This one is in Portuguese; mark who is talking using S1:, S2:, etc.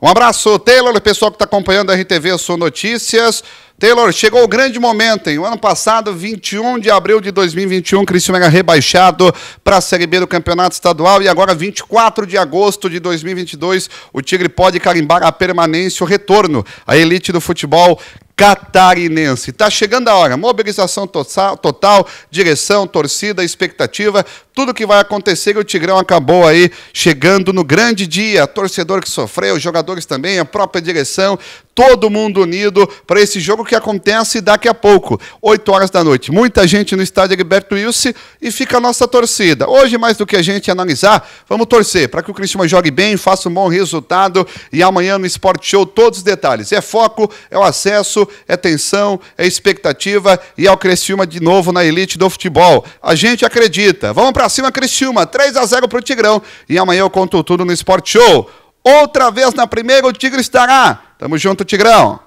S1: Um abraço, Taylor, pessoal que está acompanhando a RTV Sou Notícias. Taylor, chegou o grande momento, hein? O ano passado, 21 de abril de 2021, Criciúma rebaixado para a Série B do Campeonato Estadual e agora, 24 de agosto de 2022, o Tigre pode carimbar a permanência, o retorno à elite do futebol catarinense. Está chegando a hora. Mobilização total, direção, torcida, expectativa, tudo que vai acontecer. O Tigrão acabou aí chegando no grande dia. Torcedor que sofreu, jogadores também, a própria direção, todo mundo unido para esse jogo que acontece daqui a pouco, 8 horas da noite. Muita gente no estádio Gilberto Wilson e fica a nossa torcida. Hoje, mais do que a gente analisar, vamos torcer para que o Cristiano jogue bem, faça um bom resultado e amanhã no Sport Show todos os detalhes. É foco, é o acesso, é tensão, é expectativa e é o Criciúma de novo na elite do futebol. A gente acredita. Vamos para cima, Criciúma, 3 a 0 para o Tigrão e amanhã eu conto tudo no Sport Show. Outra vez na primeira, o Tigre estará Tamo junto, Tigrão.